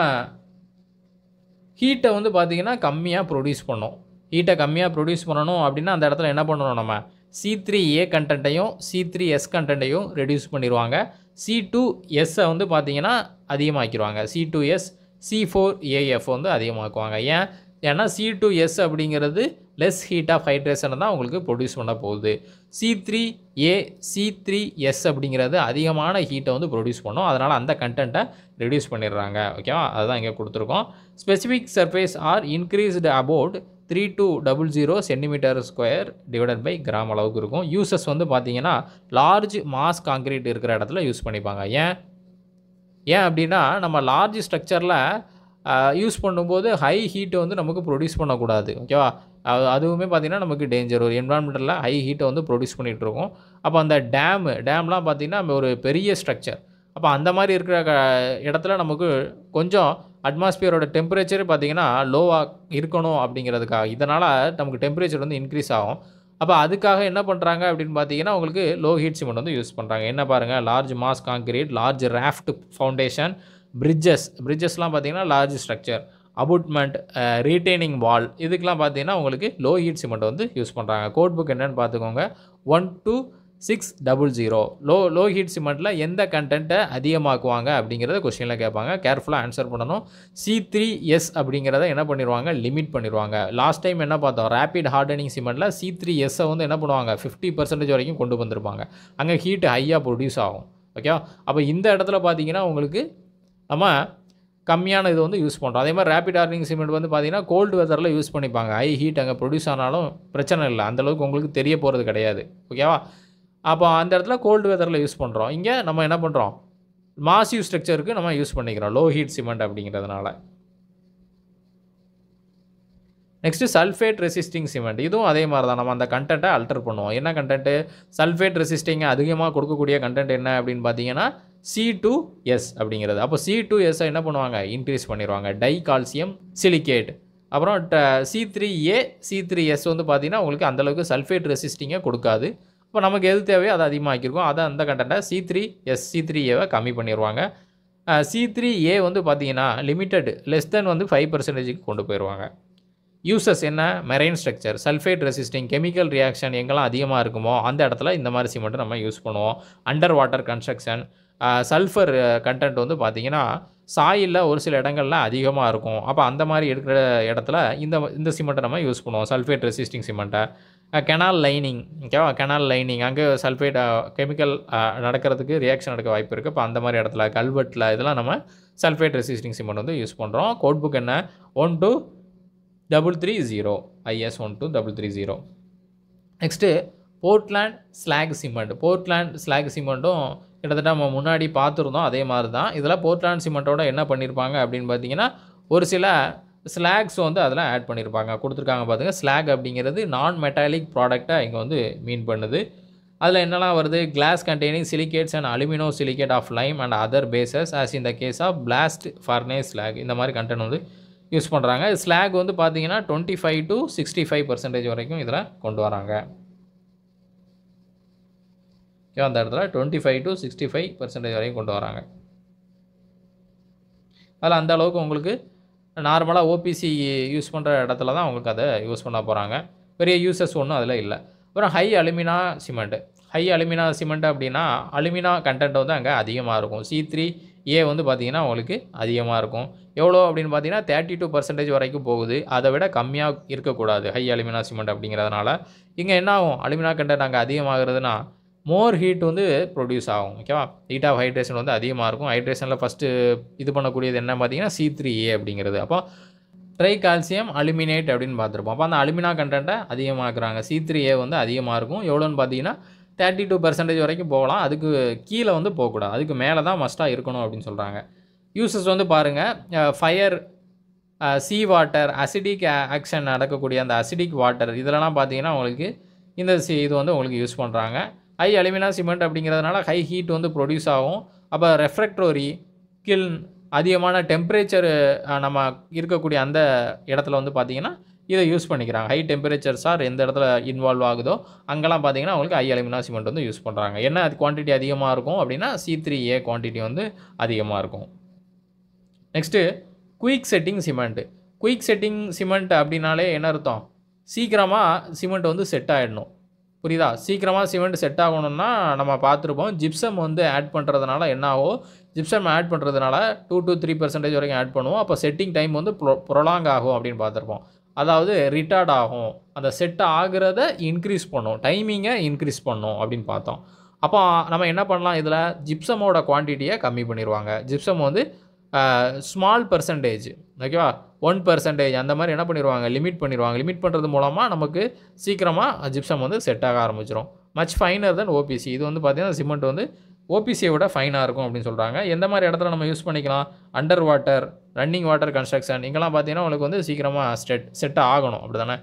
ஹீட்டை வந்து பார்த்திங்கன்னா கம்மியாக ப்ரொடியூஸ் பண்ணும் ஹீட்டை கம்மியாக ப்ரொடியூஸ் பண்ணணும் அப்படின்னா அந்த இடத்துல என்ன பண்ணணும் நம்ம சி த்ரீ ஏ கண்டென்ட்டையும் சி த்ரீ எஸ் கண்டென்ட்டையும் ரெடியூஸ் பண்ணிடுவாங்க சி டூ எஸ்ஸை வந்து பார்த்திங்கன்னா அதிகமாக்கிடுவாங்க C two S C four AF வந்து அதிகமாக்குவாங்க ஏன் ஏன்னா சி டூ எஸ் அப்படிங்கிறது லெஸ் ஹீட் ஆஃப் ஹைட்ரேஷனை தான் உங்களுக்கு ப்ரொடியூஸ் பண்ண போகுது C three A C three S அப்படிங்கிறது அதிகமான ஹீட்டை வந்து ப்ரொடியூஸ் பண்ணும் அதனால் அந்த கண்டென்ட்டை ரெடியூஸ் பண்ணிடுறாங்க ஓகேவா அதுதான் இங்கே கொடுத்துருக்கோம் specific surface are increased about three two double zero centimetre square divided by gram அளவுக்கு இருக்கும் யூசஸ் வந்து பார்த்தீங்கன்னா லார்ஜ் மாஸ் காங்கிரீட் இருக்கிற இடத்துல யூஸ் பண்ணிப்பாங்க ஏன் ஏன் அப்படின்னா நம்ம லார்ஜ் ஸ்ட்ரக்சரில் யூஸ் பண்ணும்போது ஹை ஹீட்டை வந்து நமக்கு ப்ரொடியூஸ் பண்ணக்கூடாது ஓகேவா அது அதுவுமே பார்த்திங்கன்னா நமக்கு டேஞ்சர் ஒரு என்வரான்மெண்டில் ஹை ஹீட்டை வந்து ப்ரொடியூஸ் பண்ணிகிட்டு இருக்கோம் அப்போ அந்த டேமு டேம்லாம் பார்த்திங்கன்னா ஒரு பெரிய ஸ்ட்ரக்சர் அப்போ அந்த மாதிரி இருக்கிற இடத்துல நமக்கு கொஞ்சம் அட்மாஸ்பியரோட டெம்பரேச்சர் பார்த்திங்கன்னா லோவாக இருக்கணும் அப்படிங்கிறதுக்காக இதனால் நமக்கு டெம்பரேச்சர் வந்து இன்க்ரீஸ் ஆகும் அப்போ அதுக்காக என்ன பண்ணுறாங்க அப்படின்னு பார்த்தீங்கன்னா உங்களுக்கு லோ ஹீட் சிமெண்ட் வந்து யூஸ் பண்ணுறாங்க என்ன பாருங்கள் large mass concrete large raft foundation bridges பிரிட்ஜஸ்லாம் பார்த்தீங்கன்னா large structure abutment retaining wall இதுக்கெலாம் பார்த்தீங்கன்னா உங்களுக்கு லோ ஹீட் சிமெண்ட் வந்து யூஸ் பண்ணுறாங்க கோட் புக் என்னென்னு பார்த்துக்கோங்க one two six double zero low low heat சிமெண்ட்டில் எந்த கண்டென்ட்டை அதிகமாக்குவாங்க அப்படிங்கிறத கொஸ்டினில் கேட்பாங்க கேர்ஃபுல்லாக ஆன்சர் பண்ணணும் சி த்ரீ எஸ் அப்படிங்கிறத என்ன பண்ணிடுவாங்க லிமிட் பண்ணிடுவாங்க லாஸ்ட் டைம் என்ன பார்த்தோம் ரேப்பிட் ஹார்டனிங் சிமெண்ட்டில் சி த்ரீ எஸ்ஸை வந்து என்ன பண்ணுவாங்க ஃபிஃப்டி பர்சன்டேஜ் வரைக்கும் கொண்டு வந்திருப்பாங்க அங்கே ஹீட் ஹையாக ப்ரொடியூஸ் ஆகும் ஓகேவா அப்போ இந்த இடத்துல பார்த்தீங்கன்னா உங்களுக்கு நம்ம கம்மியான இது வந்து யூஸ் பண்ணுறோம் அதே மாதிரி ரேபிட் ஆர்னிங் சிமெண்ட் வந்து பார்த்திங்கன்னா கோல்டு வெதரில் யூஸ் பண்ணிப்பாங்க ஹை ஹீட் அங்கே ப்ரொடியூஸ் ஆனாலும் பிரச்சனை இல்லை அந்தளவுக்கு உங்களுக்கு தெரிய போகிறது கிடையாது ஓகேவா அப்போ அந்த இடத்துல கோல்டு வெதரில் யூஸ் பண்ணுறோம் இங்கே நம்ம என்ன பண்ணுறோம் மாசிவ் ஸ்ட்ரக்சருக்கு நம்ம யூஸ் பண்ணிக்கிறோம் லோ ஹீட் சிமெண்ட் அப்படிங்கிறதுனால நெக்ஸ்ட்டு சல்ஃபேட் ரெசிஸ்டிங் சிமெண்ட் இதுவும் அதே மாதிரி தான் நம்ம அந்த கண்டென்ட்டை அல்டர் பண்ணுவோம் என்ன கண்டென்ட்டு சல்ஃபேட் ரெசிஸ்டிங்கை அதிகமாக கொடுக்கக்கூடிய கண்டென்ட் என்ன அப்படின்னு பார்த்தீங்கன்னா சி டூ எஸ் அப்படிங்கிறது அப்போ சி டூ எஸ்ஸை என்ன பண்ணுவாங்க இன்க்ரீஸ் பண்ணிடுவாங்க டை கால்சியம் சிலிகேட் அப்புறம் the C three A C three S வந்து பார்த்திங்கன்னா உங்களுக்கு அந்தளவுக்கு சல்ஃபேட் ரெசிஸ்டிங்காக கொடுக்காது இப்போ நமக்கு எது தேவையோ அதை அதிகமாக்கிருக்கோம் அதை அந்த கண்டென்ட்டை C three S C three ஏவை கம்மி பண்ணிடுவாங்க சி த்ரீ ஏ வந்து பார்த்தீங்கன்னா லிமிட்டட் லெஸ் தென் வந்து ஃபைவ் பர்சன்டேஜுக்கு கொண்டு போயிடுவாங்க யூசஸ் என்ன marine structure sulphate resisting chemical reaction எங்கெல்லாம் அதிகமாக இருக்குமோ அந்த இடத்துல இந்த மாதிரி சிமெண்ட்டை நம்ம யூஸ் பண்ணுவோம் under water construction sulphur content வந்து பார்த்திங்கன்னா சாயிலில் ஒரு சில இடங்கள்லாம் அதிகமாக இருக்கும் அப்போ அந்த மாதிரி எடுக்கிற இடத்துல இந்த இந்த சிமெண்ட்டை நம்ம யூஸ் பண்ணுவோம் சல்ஃபேட் ரெசிஸ்டிங் சிமெண்ட்டை கெனால் லைனிங் ஓகேவா கெனால் லைனிங் அங்கே சல்ஃபேட் கெமிக்கல் நடக்கிறதுக்கு ரியாக்ஷன் நடக்க வாய்ப்பு இருக்குது அப்போ அந்த மாதிரி இடத்துல கல்வெட்டில் இதெல்லாம் நம்ம சல்ஃபேட் ரெசிஸ்டிங் சிமெண்ட் வந்து யூஸ் பண்ணுறோம் கோட் புக் என்ன one two double three zero IS one two double three zero next Portland slag cement Portland slag சிமெண்ட்டும் கிட்டத்தட்ட நம்ம முன்னாடி பார்த்துருந்தோம் அதே மாதிரி தான் இதில் போர்ட்லாண்ட் சிமெண்ட்டோட என்ன பண்ணியிருப்பாங்க அப்படின்னு பார்த்தீங்கன்னா ஒரு சில ஸ்லாக்ஸ் வந்து அதில் ஆட் பண்ணியிருப்பாங்க கொடுத்துருக்காங்க பார்த்துங்க ஸ்லாக் அப்படிங்கிறது நான் மெட்டாலிக் ப்ராடக்டாக இங்கே வந்து மீன் பண்ணுது அதில் என்னெல்லாம் வருது glass containing silicates and alumino silicate of lime and other bases as இந்த case of blast furnace slag இந்த மாதிரி கண்டென்ட் வந்து யூஸ் பண்ணுறாங்க ஸ்லாக் வந்து பார்த்தீங்கன்னா twenty five to sixty five percentage வரைக்கும் இதில் கொண்டு வராங்க ஓகே அந்த இடத்துல twenty five to sixty five percentage வரையும் கொண்டு வராங்க அதில் அந்த அளவுக்கு உங்களுக்கு நார்மலாக ஓபிசி யூஸ் பண்ணுற இடத்துல தான் உங்களுக்கு அதை யூஸ் பண்ண போகிறாங்க பெரிய யூசஸ் ஒன்றும் அதில் இல்லை அப்புறம் high alumina cement high alumina cement அப்படின்னா அலுமினா கண்டென்ட் வந்து அங்கே அதிகமாக இருக்கும் சி த்ரீ ஏ வந்து பார்த்திங்கன்னா உங்களுக்கு அதிகமாக இருக்கும் எவ்வளோ அப்படின்னு பார்த்தீங்கன்னா தேர்ட்டி டூ பர்சன்டேஜ் வரைக்கும் போகுது அதை விட கம்மியாக இருக்கக்கூடாது ஹை அலுமினா சிமெண்ட் அப்படிங்கிறதுனால இங்கே என்ன ஆகும் அலுமினா கண்டென்ட் அங்கே அதிகமாகிறதுனா மோர் ஹீட் வந்து ப்ரொடியூஸ் ஆகும் ஓகேவா ஹீட் ஆஃப் ஹைட்ரேஷன் வந்து அதிகமாக இருக்கும் ஹைட்ரேஷனில் ஃபஸ்ட்டு இது பண்ணக்கூடியது என்ன பார்த்தீங்கன்னா சி த்ரீ ஏ அப்படிங்கிறது அப்போ ட்ரை கால்சியம் அலுமினேட் அப்படின்னு பார்த்துருப்போம் அப்போ அந்த அலுமினா கண்டென்ட்டை அதிகமாக்குறாங்க சி த்ரீ ஏ வந்து அதிகமாக இருக்கும் எவ்வளோன்னு பார்த்தீங்கன்னா தேர்ட்டி டூ பர்சன்டேஜ் வரைக்கும் போகலாம் அதுக்கு கீழே வந்து போகக்கூடாது அதுக்கு மேலே தான் மஸ்ட்டாக இருக்கணும் அப்படின்னு சொல்கிறாங்க யூசஸ் வந்து பாருங்கள் fire sea water acidic action நடக்கக்கூடிய அந்த அசிடிக் வாட்டர் இதெல்லாம் பார்த்தீங்கன்னா உங்களுக்கு இந்த சி இது வந்து உங்களுக்கு யூஸ் பண்ணுறாங்க ஹை அலுமினா சிமெண்ட் அப்படிங்கிறதுனால ஹை ஹீட் வந்து ப்ரொடியூஸ் ஆகும் அப்போ ரெஃப்ரக்டோரி கில்ன் அதிகமான டெம்பரேச்சர் நம்ம இருக்கக்கூடிய அந்த இடத்துல வந்து பார்த்திங்கன்னா இதை யூஸ் பண்ணிக்கிறாங்க ஹை டெம்பரேச்சர் சார் எந்த இடத்துல இன்வால்வ் ஆகுதோ அங்கெல்லாம் பார்த்தீங்கன்னா அவங்களுக்கு ஹை அலுமினா சிமெண்ட் வந்து யூஸ் பண்ணுறாங்க என்ன அது குவான்டிட்டி அதிகமாக இருக்கும் அப்படின்னா சி த்ரீ ஏ குவான்டிட்டி வந்து அதிகமாக இருக்கும் next quick setting cement quick setting cement அப்படின்னாலே என்ன அர்த்தம் சீக்கிரமாக சிமெண்ட் வந்து செட் ஆகிடணும் புரியுதா சீக்கிரமாக சிமெண்ட் செட் ஆகணும்னா நம்ம பார்த்துருப்போம் ஜிப்சம் வந்து ஆட் பண்ணுறதுனால என்னாகும் ஜிப்சம் ஆட் பண்ணுறதுனால டூ டு த்ரீ பர்சன்டேஜ் வரைக்கும் ஆட் பண்ணுவோம் அப்போ செட்டிங் டைம் வந்து ப்ரொ ப்ரொலாங் ஆகும் அப்படின்னு பார்த்துருப்போம் அதாவது ரிட்டார்ட் ஆகும் அந்த செட் ஆகிறத இன்க்ரீஸ் பண்ணும் டைமிங்கை இன்க்ரீஸ் பண்ணும் அப்படின்னு பார்த்தோம் அப்போ நம்ம என்ன பண்ணலாம் இதில் ஜிப்சமோட குவான்டிட்டியை கம்மி பண்ணிடுவாங்க ஜிப்சம் வந்து ஸ்மால் பர்சன்டேஜ் ஓகேவா ஒன் பர்சன்டேஜ் அந்த மாதிரி என்ன பண்ணிடுவாங்க லிமிட் பண்ணிடுவாங்க லிமிட் பண்ணுறது மூலமாக நமக்கு சீக்கிரமாக ஜிப்சம் வந்து செட் ஆக ஆரம்பிச்சிடும் மச் ஃபைனர் தன் ஓபிசி இது வந்து பார்த்திங்கன்னா சிமெண்ட் வந்து ஓபிசியை விட ஃபைனாக இருக்கும் அப்படின்னு சொல்கிறாங்க எந்த மாதிரி இடத்துல நம்ம யூஸ் பண்ணிக்கலாம் under water running water construction இங்கெல்லாம் பார்த்தீங்கன்னா உங்களுக்கு வந்து சீக்கிரமாக செட் செட் ஆகணும் அப்படி தானே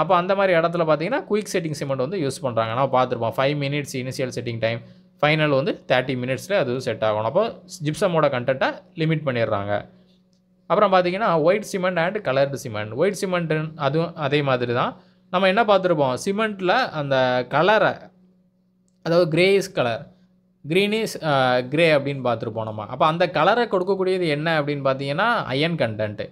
அப்போ அந்த மாதிரி இடத்துல பார்த்தீங்கன்னா குயிக் செட்டிங் சிமெண்ட் வந்து யூஸ் பண்ணுறாங்க நான் பார்த்துருப்போம் five minutes initial setting time final வந்து தேர்ட்டி மினிட்ஸில் அது செட் ஆகணும் அப்போ ஜிப்சமோட கண்டென்ட்டை லிமிட் பண்ணிடுறாங்க அப்புறம் பார்த்தீங்கன்னா white cement and coloured cement white cement அதுவும் அதே மாதிரி தான் நம்ம என்ன பார்த்துருப்போம் சிமெண்ட்டில் அந்த கலரை அதாவது கிரேஸ் கலர் க்ரீனிஸ் க்ரே அப்படின்னு பார்த்துருப்போம் நம்ம அப்போ அந்த கலரை கொடுக்கக்கூடியது என்ன அப்படின்னு பார்த்தீங்கன்னா அயன் கண்டென்ட்டு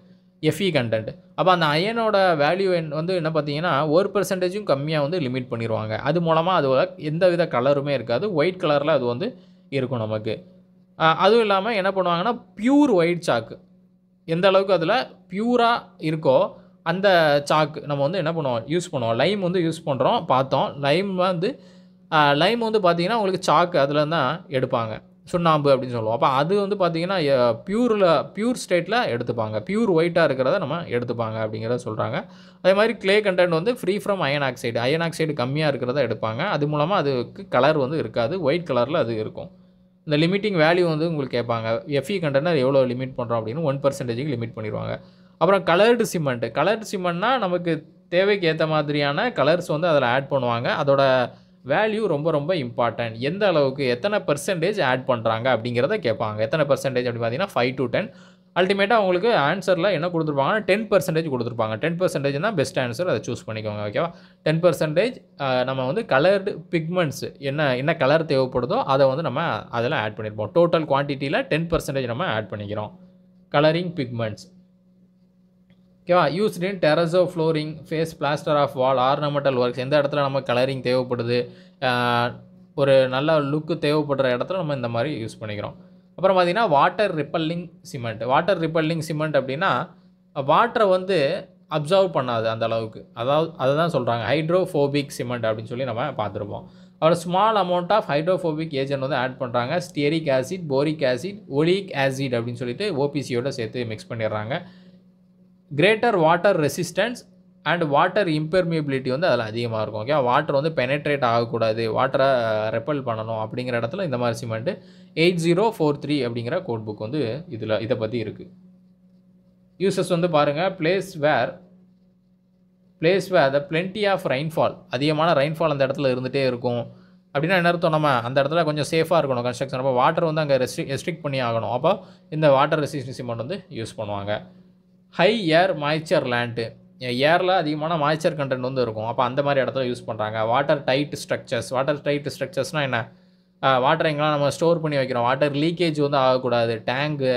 எஃப்இ கண்டென்ட் அப்போ அந்த அயனோட வேல்யூ வந்து என்ன பார்த்தீங்கன்னா ஒரு பெர்சன்டேஜும் கம்மியாக வந்து லிமிட் பண்ணிடுவாங்க அது மூலமாக அது எந்த வித கலருமே இருக்காது ஒயிட் கலரில் அது வந்து இருக்கும் நமக்கு அதுவும் இல்லாமல் என்ன பண்ணுவாங்கன்னா பியூர் ஒயிட் சாக்கு எந்த அளவுக்கு அதில் பியூராக இருக்கோ அந்த சாக்கு நம்ம வந்து என்ன பண்ணுவோம் யூஸ் பண்ணுவோம் லைம் வந்து யூஸ் பண்ணுறோம் பார்த்தோம் லைம் வந்து லைம் வந்து பார்த்திங்கன்னா உங்களுக்கு சாக்கு அதில் தான் எடுப்பாங்க சுண்ணாம்பு அப்படின்னு சொல்லுவோம் அப்போ அது வந்து பார்த்திங்கன்னா பியூரில் பியூர் ஸ்டேட்டில் எடுத்துப்பாங்க பியூர் ஒயிட்டாக இருக்கிறத நம்ம எடுத்துப்பாங்க அப்படிங்கிறத சொல்கிறாங்க அதே மாதிரி கிளே கண்டென்ட் வந்து free from iron oxide iron oxide கம்மியாக இருக்கிறத எடுப்பாங்க அது மூலமாக அதுக்கு கலர் வந்து இருக்காது ஒயிட் கலரில் அது இருக்கும் இந்த லிமிட்டிங் வேல்யூ வந்து உங்களுக்கு கேட்பாங்க எஃப்இ கண்டென்ட் எவ்வளோ லிமிட் பண்ணுறோம் அப்படின்னு ஒன் பர்சன்டேஜுக்கு லிமிட் பண்ணிடுவாங்க அப்புறம் கலர்டு சிமெண்ட்டு கலர்டு சிமெண்ட்னா நமக்கு தேவைக்கு ஏற்ற மாதிரியான கலர்ஸ் வந்து அதில் ஆட் பண்ணுவாங்க அதோட வேல்யூ ரொம்ப ரொம்ப இம்பார்ட்டன்ட் எந்த அளவுக்கு எத்தனை பர்சன்டேஜ் ஆட் பண்ணுறாங்க அப்படிங்கிறத கேட்பாங்க எத்தனை பர்சன்டேஜ் அப்படின்னு பார்த்தீங்கன்னா ஃபைவ் டு டென் அல்டிமேட்டாக அவங்களுக்கு ஆன்சரில் என்ன கொடுத்துருப்பாங்கன்னா டென் பர்சன்டேஜ் கொடுத்துருப்பாங்க டென் பர்சன்டேஜ் தான் பெஸ்ட் ஆன்சர் அதை சூஸ் பண்ணிக்கோங்க ஓகேவா டென் பர்சன்டேஜ் நம்ம வந்து கலர்டு பிக்மெண்ட்ஸ் என்ன என்ன கலர் தேவைப்படுதோ அதை வந்து நம்ம அதெல்லாம் ஆட் பண்ணியிருப்போம் டோட்டல் குவான்டிட்டியில் டென் பர்சன்டேஜ் நம்ம ஆட் பண்ணிக்கிறோம் கலரிங் பிக்மெண்ட்ஸ் ஓகேவா used in terrazzo flooring face plaster of wall ornamental works எந்த இடத்துல நம்ம கலரிங் தேவைப்படுது ஒரு நல்ல லுக்கு தேவைப்படுற இடத்துல நம்ம இந்த மாதிரி யூஸ் பண்ணிக்கிறோம் அப்புறம் பார்த்திங்கன்னா water repelling cement water repelling cement அப்படின்னா வாட்டரை வந்து அப்சர்வ் பண்ணாது அந்த அளவுக்கு அதாவது அதை தான் சொல்கிறாங்க ஹைட்ரோஃபோபிக் சிமெண்ட் அப்படின்னு சொல்லி நம்ம பார்த்துருப்போம் அவர் small amount of hydrophobic agent வந்து ஆட் பண்ணுறாங்க stearic acid boric acid oleic acid அப்படின்னு சொல்லிட்டு ஓபிசியோட சேர்த்து மிக்ஸ் பண்ணிடுறாங்க greater water resistance and water impermeability வந்து அதில் அதிகமாக இருக்கும் ஓகே வாட்டர் வந்து பெனட்ரேட் ஆகக்கூடாது வாட்டரை ரெப்பல் பண்ணணும் அப்படிங்கிற இடத்துல இந்த மாதிரி cement eight zero four three அப்படிங்கிற கோட் புக் வந்து இதில் இதை பற்றி இருக்குது யூசஸ் வந்து பாருங்கள் place where place where the plenty of rainfall அதிகமான ரெயின்ஃபால் அந்த இடத்துல இருந்துகிட்டே இருக்கும் அப்படின்னா என்ன அர்த்தம் நம்ம அந்த இடத்துல கொஞ்சம் சேஃபாக இருக்கணும் கன்ஸ்ட்ரக்ஷன் அப்போ வாட்டர் வந்து அங்கே ரெஸ்ட்ரிக் ரெஸ்ட்ரிக்ட் பண்ணி ஆகணும் அப்போ இந்த வாட்டர் ரெசிஸ்டன்ஸ் சிமெண்ட் வந்து யூஸ் பண்ணுவாங்க ஹை ஏர் மாய்ச்சர் லேண்டு ஏரில் அதிகமான மாய்ச்சர் கண்டென்ட் வந்து இருக்கும் அப்போ அந்த மாதிரி இடத்துல யூஸ் பண்ணுறாங்க water tight structures water tight ஸ்ட்ரக்சர்ஸ்னால் என்ன வாட்டர் எங்கெல்லாம் நம்ம ஸ்டோர் பண்ணி வைக்கிறோம் வாட்டர் லீக்கேஜ் வந்து ஆகக்கூடாது டேங்கு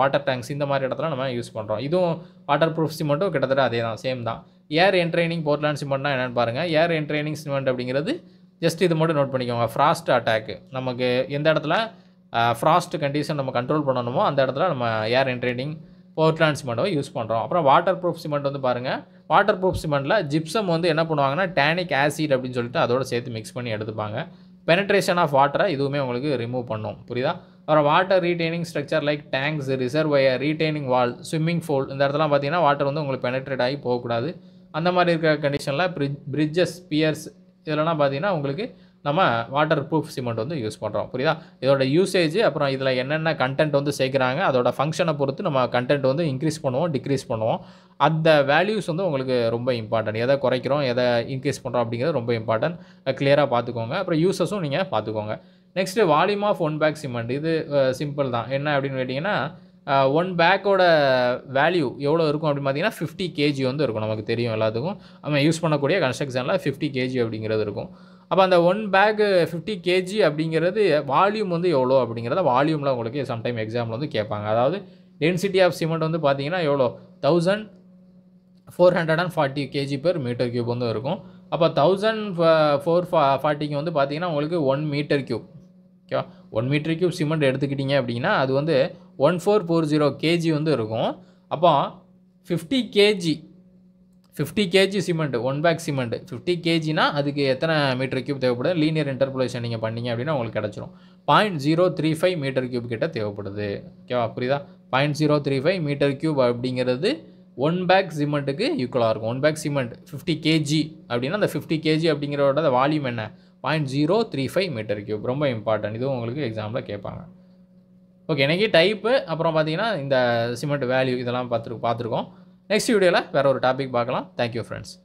வாட்டர் டேங்க்ஸ் இந்த மாதிரி இடத்துல நம்ம யூஸ் பண்ணுறோம் இதுவும் வாட்டர் ப்ரூஃப் சிமெண்ட்டும் கிட்டத்தட்ட அதே தான் சேம் தான் ஏர் என்ட்ரைனிங் போர்ட்லேண்ட் சிமெண்ட்னா என்னென்னு பாருங்கள் ஏர் என்ட்ரைனிங் சிமெண்ட் அப்படிங்கிறது ஜஸ்ட் இது மட்டும் நோட் பண்ணிக்கோங்க ஃப்ராஸ்ட் அட்டாக்கு நமக்கு எந்த இடத்துல ஃப்ராஸ்ட் கண்டிஷன் நம்ம கண்ட்ரோல் பண்ணணுமோ அந்த இடத்துல நம்ம ஏர் என்ட்ரைனிங் போர்ட்லாண்ட் சிமெண்ட்டும் யூஸ் பண்ணுறோம் அப்புறம் வாட்டர் ப்ரூஃப் சிமெண்ட் வந்து பாருங்கள் வாட்டர் ப்ரூஃப் சிமெண்ட்டில் ஜிப்சம் வந்து என்ன பண்ணுவாங்கன்னா டேனிக் ஆசிட் அப்படின்னு சொல்லிட்டு அதோட சேர்த்து மிக்ஸ் பண்ணி எடுத்துப்பாங்க பெனட்ரேஷன் ஆஃப் வாட்டரை இதுவுமே உங்களுக்கு ரிமூவ் பண்ணும் புரியுதா அப்புறம் water retaining structure like tanks reservoir retaining wall swimming pool இந்த இடத்துலாம் பார்த்தீங்கன்னா வாட்டர் வந்து உங்களுக்கு பெனட்ரேட் ஆகி போகக்கூடாது அந்த மாதிரி இருக்கிற கண்டிஷனில் பிரிட்ஜஸ் பியர்ஸ் இதெல்லாம் பார்த்தீங்கன்னா உங்களுக்கு நம்ம வாட்டர் ப்ரூஃப் சிமெண்ட் வந்து யூஸ் பண்ணுறோம் புரியுதா இதோட யூசேஜ் அப்புறம் இதில் என்னென்ன கண்டென்ட் வந்து சேர்க்குறாங்க அதோட ஃபங்க்ஷனை பொறுத்து நம்ம கண்டென்ட் வந்து இன்க்ரீஸ் பண்ணுவோம் டிக்ரீஸ் பண்ணுவோம் அந்த வேல்யூஸ் வந்து உங்களுக்கு ரொம்ப இம்பார்ட்டன்ட் எதை குறைக்கிறோம் எதை இன்க்ரீஸ் பண்ணுறோம் அப்படிங்கிறது ரொம்ப இம்பார்ட்டன்ட் கிளியராக பார்த்துக்கோங்க அப்புறம் யூசஸும் நீங்கள் பார்த்துக்கோங்க next volume of one bag cement இது சிம்பிள் தான் என்ன அப்படின்னு கேட்டிங்கன்னா ஒன் பேக்கோட வேல்யூ எவ்வளோ இருக்கும் அப்படின்னு பார்த்தீங்கன்னா ஃபிஃப்டி கேஜி வந்து இருக்கும் நமக்கு தெரியும் எல்லாத்துக்கும் நம்ம யூஸ் பண்ணக்கூடிய கன்ஸ்ட்ரக்ஷனில் ஃபிஃப்டி கேஜி அப்படிங்கிறது இருக்கும் அப்போ அந்த ஒன் பேக்கு ஃபிஃப்டி கேஜி அப்படிங்கிறது வால்யூம் வந்து எவ்வளோ அப்படிங்கிறத வால்யூமில் உங்களுக்கு சம்டைம் எக்ஸாமில் வந்து கேட்பாங்க அதாவது டென்சிட்டி ஆஃப் சிமெண்ட் வந்து பார்த்தீங்கன்னா எவ்வளோ thousand four hundred and forty KG per metre cube வந்து இருக்கும் அப்போ தௌசண்ட் ஃபோர் ஃபா ஃபார்ட்டிக்கு வந்து பார்த்தீங்கன்னா உங்களுக்கு ஒன் மீட்டர் க்யூப் ஓகேவா ஒன் மீட்டர் க்யூப் சிமெண்ட் எடுத்துக்கிட்டிங்க அப்படின்னா அது வந்து one four four zero KG வந்து இருக்கும் அப்போ fifty KG fifty KG cement one bag cement fifty கேஜினா அதுக்கு எத்தனை மீட்டர் கியூப் தேவைப்படுது லீனியர் இன்டர்பலேஷன் நீங்கள் பண்ணிங்க அப்படின்னா உங்களுக்கு கிடச்சிரும் point zero three five metre cube கிட்ட தேவைப்படுது ஓகேவா புரியுதா point zero three five metre cube அப்படிங்கிறது ஒன் பேக் சிமெண்ட்டுக்கு ஈக்குவலாக இருக்கும் one bag cement fifty KG அப்படின்னா அந்த ஃபிஃப்டி கேஜி அப்படிங்கிறோட வால்யூம் என்ன point zero three five metre cube ரொம்ப இம்பார்ட்டன்ட் இதுவும் உங்களுக்கு எக்ஸாமில் கேட்பாங்க ஓகே இன்றைக்கி டைப்பு அப்புறம் பார்த்தீங்கன்னா இந்த சிமெண்ட் வேல்யூ இதெல்லாம் பார்த்துரு பார்த்துருக்கோம் நெக்ஸ்ட் வீடியோவில் வேறு ஒரு டாபிக் பார்க்கலாம் தேங்க்யூ ஃப்ரெண்ட்ஸ்